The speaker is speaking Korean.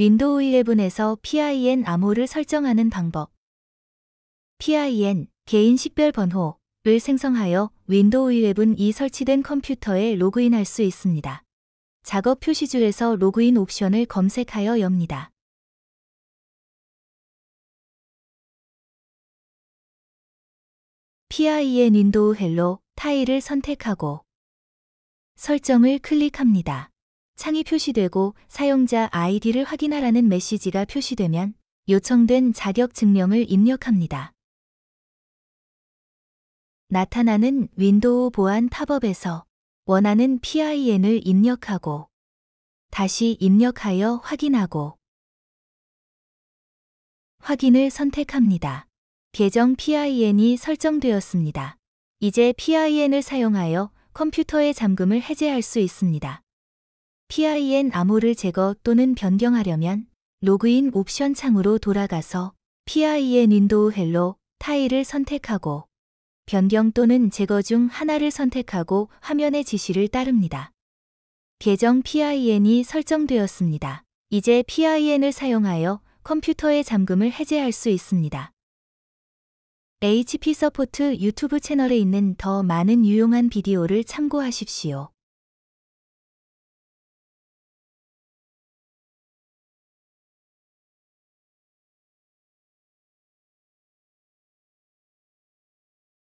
윈도우 11에서 PIN 암호를 설정하는 방법 PIN, 개인 식별 번호를 생성하여 윈도우 11이 설치된 컴퓨터에 로그인할 수 있습니다. 작업 표시줄에서 로그인 옵션을 검색하여 엽니다. PIN 윈도우 헬로 타일을 선택하고 설정을 클릭합니다. 창이 표시되고 사용자 아이디를 확인하라는 메시지가 표시되면 요청된 자격 증명을 입력합니다. 나타나는 윈도우 보안 팝업에서 원하는 PIN을 입력하고 다시 입력하여 확인하고 확인을 선택합니다. 계정 PIN이 설정되었습니다. 이제 PIN을 사용하여 컴퓨터의 잠금을 해제할 수 있습니다. PIN 암호를 제거 또는 변경하려면 로그인 옵션 창으로 돌아가서 PIN 윈도우 헬로 타일을 선택하고 변경 또는 제거 중 하나를 선택하고 화면의 지시를 따릅니다. 계정 PIN이 설정되었습니다. 이제 PIN을 사용하여 컴퓨터의 잠금을 해제할 수 있습니다. HP 서포트 유튜브 채널에 있는 더 많은 유용한 비디오를 참고하십시오.